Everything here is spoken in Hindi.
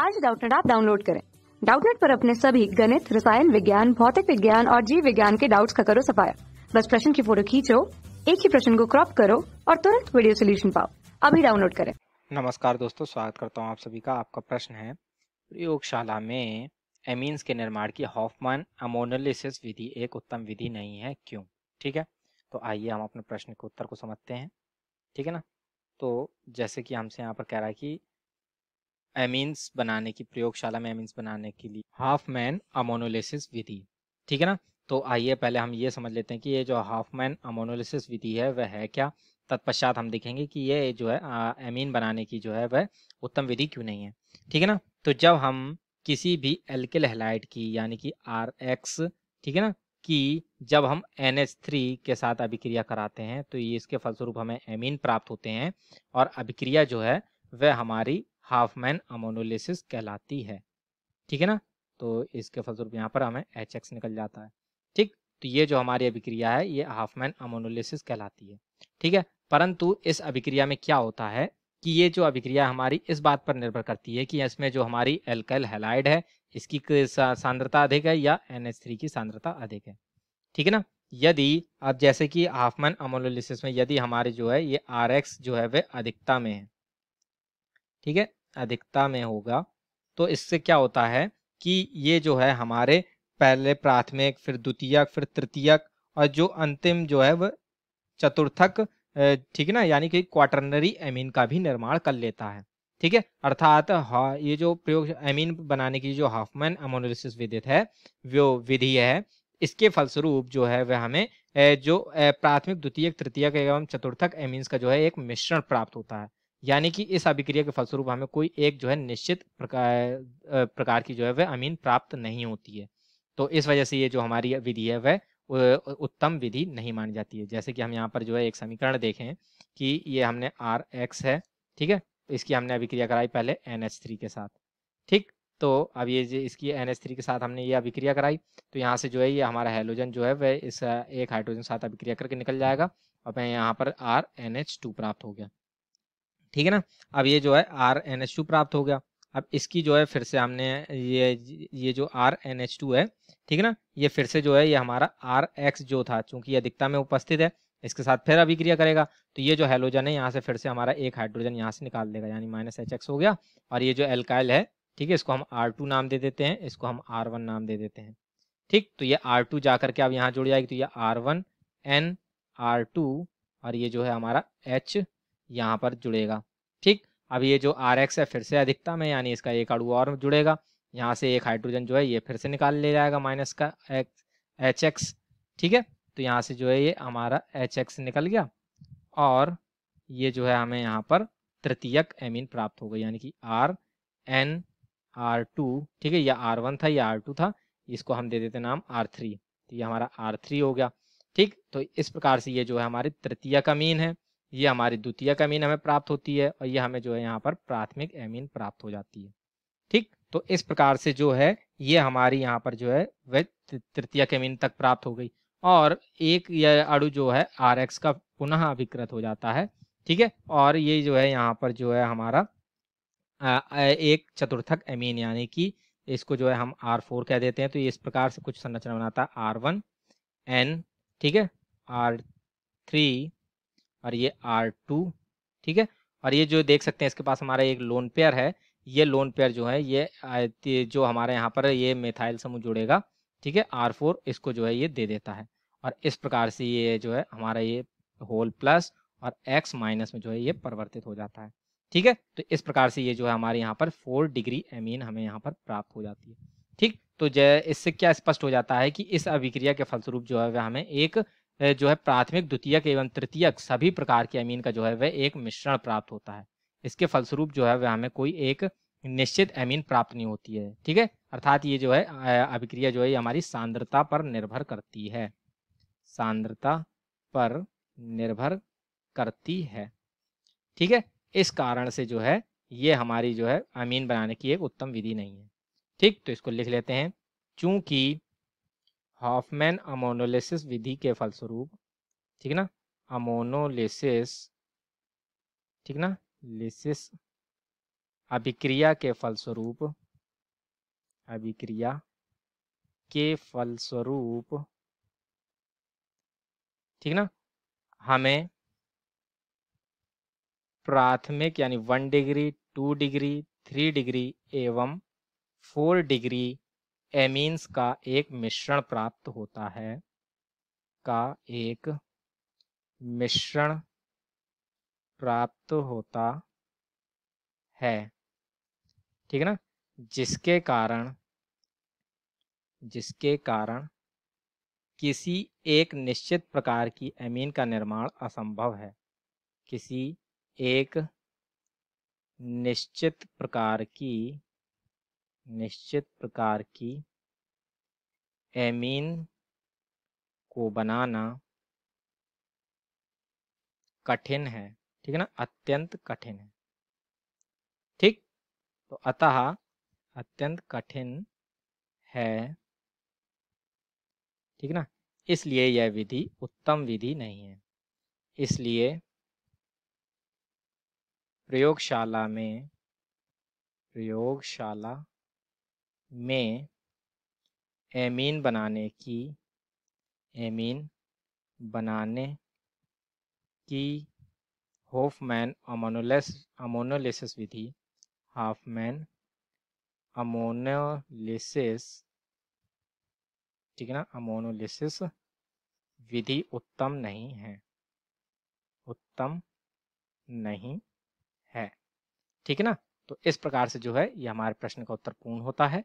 आज डाउटनेट आप डाउनलोड करें डाउटनेट पर अपने सभी गणित रसायन विज्ञान भौतिक विज्ञान और जीव विज्ञान के डाउट्स का करो सफाया बस प्रश्न की फोटो खींचो एक ही प्रश्न को क्रॉप करो और तुरंत वीडियो सोल्यूशन पाओ अभी डाउनलोड करें नमस्कार दोस्तों स्वागत करता हूँ आप सभी का आपका प्रश्न है प्रयोगशाला में एमीन्स के निर्माण की हॉफमैन अमोनलिसिस विधि एक उत्तम विधि नहीं है क्यों ठीक है तो आइए हम अपने प्रश्न के उत्तर को समझते हैं ठीक है ना तो जैसे कि हमसे यहाँ पर कह रहा है कि एमीन्स बनाने की प्रयोगशाला में एमीन्स बनाने के लिए हाफ मैन अमोनोलिसिस विधि ठीक है ना तो आइए पहले हम ये समझ लेते हैं कि ये जो हाफ मैन अमोनोलिसिस विधि है वह है क्या तत्पश्चात हम देखेंगे कि ये जो है एमीन बनाने की जो है वह उत्तम विधि क्यों नहीं है ठीक है ना तो जब हम किसी भी एल्किल हेलाइट की यानी कि आर एक्स ठीक है ना कि जब हम एन एच थ्री के साथ अभिक्रिया कराते हैं तो ये इसके फलस्वरूप हमें एमीन प्राप्त होते हैं और अभिक्रिया जो है वह हमारी मैन अमोनोलिसिस कहलाती है ठीक है ना तो इसके फलस्वरूप यहाँ पर हमें एच एक्स निकल जाता है ठीक तो ये जो हमारी अभिक्रिया है ये हाफमैन अमोनोलिसिस कहलाती है ठीक है परंतु इस अभिक्रिया में क्या होता है कि ये जो अभिक्रिया हमारी इस बात पर निर्भर करती है कि इसमें जो हमारी एल्कल हेलाइड है इसकी सांद्रता अधिक है या एन की सांद्रता अधिक है ठीक है ना यदि अब जैसे कि हाफमैन अमोलोलिसिस में यदि हमारे जो है ये आर एक्स जो है वह अधिकता में है ठीक है अधिकता में होगा तो इससे क्या होता है कि ये जो है हमारे पहले प्राथमिक फिर द्वितीयक फिर तृतीयक और जो अंतिम जो है वह चतुर्थक ठीक है ना यानी कि क्वाटरनरी एमीन का भी निर्माण कर लेता है ठीक है अर्थात ये जो प्रयोग एमीन बनाने की जो हाफमैन एमोनोलिसिस विधि है वो विधि है इसके फलस्वरूप जो है वह हमें जो प्राथमिक द्वितीयक तृतीयक एवं चतुर्थक एमीन का जो है एक मिश्रण प्राप्त होता है यानी कि इस अभिक्रिया के फलस्वरूप हमें कोई एक जो है निश्चित प्रकार प्रकार की जो है वह अमीन प्राप्त नहीं होती है तो इस वजह से ये जो हमारी विधि है वह उत्तम विधि नहीं मानी जाती है जैसे कि हम यहाँ पर जो है एक समीकरण देखें कि ये हमने आर एक्स है ठीक है इसकी हमने अभिक्रिया कराई पहले एन एच थ्री के साथ ठीक तो अब ये इसकी एन एच थ्री के साथ हमने ये अभिक्रिया कराई तो यहाँ से जो है ये हमारा हाइड्रोजन जो है वह इस एक हाइड्रोजन के साथ अभिक्रिया करके निकल जाएगा और यहाँ पर आर एन एच टू प्राप्त हो गया ठीक है ना अब ये जो है आर एन एच टू प्राप्त हो गया अब इसकी जो है फिर से हमने ये ये जो आर एन एच टू है ठीक है ना ये फिर से जो है ये हमारा आर एक्स जो था चूंकि ये अधिकता में उपस्थित है इसके साथ फिर अभिक्रिया करेगा तो ये जो हेलोजन है यहाँ से फिर से हमारा एक हाइड्रोजन यहाँ से निकाल देगा यानी माइनस एच एक्स हो गया और ये जो एल्काइल है ठीक है इसको हम आर टू नाम दे देते हैं इसको हम आर वन नाम दे देते हैं ठीक तो ये आर टू जा करके अब यहाँ जुड़ जाएगी तो ये R one N R two और ये जो है हमारा एच यहाँ पर जुड़ेगा ठीक अब ये जो आर एक्स है फिर से अधिकतम है यानी इसका एक अड़ू और जुड़ेगा यहाँ से एक हाइड्रोजन जो है ये फिर से निकाल ले जाएगा माइनस का एच एक्स ठीक है तो यहाँ से जो है ये हमारा एच एक्स निकल गया और ये जो है हमें यहाँ पर तृतीयक एमीन प्राप्त हो गई यानी कि आर एन आर टू ठीक है या आर वन था या आर टू था इसको हम दे देते नाम आर थ्री तो ये हमारा आर थ्री हो गया ठीक तो इस प्रकार से ये जो है हमारी तृतीयक अमीन है ये हमारी द्वितीय अमीन हमें प्राप्त होती है और ये हमें जो है यहाँ पर प्राथमिक एमीन प्राप्त हो जाती है ठीक तो इस प्रकार से जो है ये हमारी यहाँ पर जो है वह तृतीय अमीन तक प्राप्त हो गई और एक यह अड़ु जो है आर एक्स का पुनः अभिकृत हो जाता है ठीक है और ये जो है यहाँ पर जो है हमारा एक चतुर्थक एमीन यानी कि इसको जो है हम आर फोर कह देते हैं तो ये इस प्रकार से कुछ संरचना बनाता है आर वन एन ठीक है आर थ्री और ये आर टू ठीक है और ये जो देख सकते हैं इसके पास हमारा एक लोन पेयर है ये लोन पेयर जो है ये जो हमारे यहाँ पर ये मेथाइल समूह जुड़ेगा ठीक है आर फोर इसको जो है ये दे देता है और इस प्रकार से ये जो है हमारा ये होल प्लस और एक्स माइनस में जो है ये परिवर्तित हो जाता है ठीक है तो इस प्रकार से ये जो है हमारे यहाँ पर फोर डिग्री एमीन हमें यहाँ पर प्राप्त हो जाती है ठीक तो इससे क्या स्पष्ट हो जाता है कि इस अभिक्रिया के फलस्वरूप जो है वह हमें एक जो है प्राथमिक द्वितीयक एवं तृतीयक सभी प्रकार के अमीन का जो है वह एक मिश्रण प्राप्त होता है इसके फलस्वरूप जो है वह हमें कोई एक निश्चित अमीन प्राप्त नहीं होती है ठीक है अर्थात ये जो है अभिक्रिया जो है हमारी सांद्रता पर निर्भर करती है सांद्रता पर निर्भर करती है ठीक है इस कारण से जो है ये हमारी जो है अमीन बनाने की एक उत्तम विधि नहीं है ठीक तो इसको लिख लेते हैं चूंकि हॉफमैन अमोनोलिसिस विधि के फलस्वरूप ठीक ना अमोनोलिसिस ठीक ना लिसिस अभिक्रिया के फलस्वरूप अभिक्रिया के फलस्वरूप ठीक ना हमें प्राथमिक यानी one degree two degree three degree एवं फोर डिग्री एमीन्स का एक मिश्रण प्राप्त होता है का एक मिश्रण प्राप्त होता है ठीक है ना जिसके कारण जिसके कारण किसी एक निश्चित प्रकार की एमीन का निर्माण असंभव है किसी एक निश्चित प्रकार की निश्चित प्रकार की एमीन को बनाना कठिन है ठीक है ना अत्यंत कठिन है ठीक तो अतः अत्यंत कठिन है ठीक ना इसलिए यह विधि उत्तम विधि नहीं है इसलिए प्रयोगशाला में प्रयोगशाला में एमीन बनाने की एमीन बनाने की होफमैन अमोनोलेस अमोनोलिसिस विधि हाफमैन अमोनोलिसिस ठीक है ना अमोनोलिसिस विधि उत्तम नहीं है उत्तम नहीं है ठीक है ना तो इस प्रकार से जो है ये हमारे प्रश्न का उत्तर पूर्ण होता है